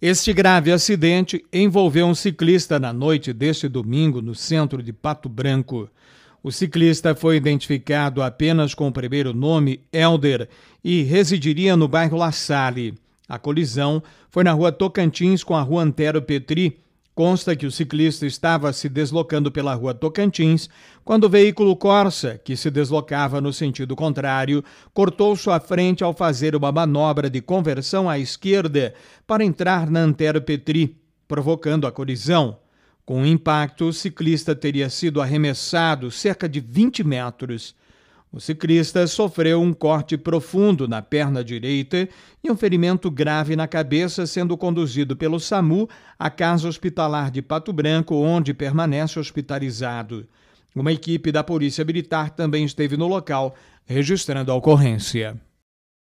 Este grave acidente envolveu um ciclista na noite deste domingo no centro de Pato Branco. O ciclista foi identificado apenas com o primeiro nome, Elder, e residiria no bairro La Salle. A colisão foi na rua Tocantins com a rua Antero Petri, Consta que o ciclista estava se deslocando pela rua Tocantins quando o veículo Corsa, que se deslocava no sentido contrário, cortou sua frente ao fazer uma manobra de conversão à esquerda para entrar na Antero Petri, provocando a colisão. Com o impacto, o ciclista teria sido arremessado cerca de 20 metros. O ciclista sofreu um corte profundo na perna direita e um ferimento grave na cabeça, sendo conduzido pelo SAMU à casa hospitalar de Pato Branco, onde permanece hospitalizado. Uma equipe da Polícia Militar também esteve no local, registrando a ocorrência.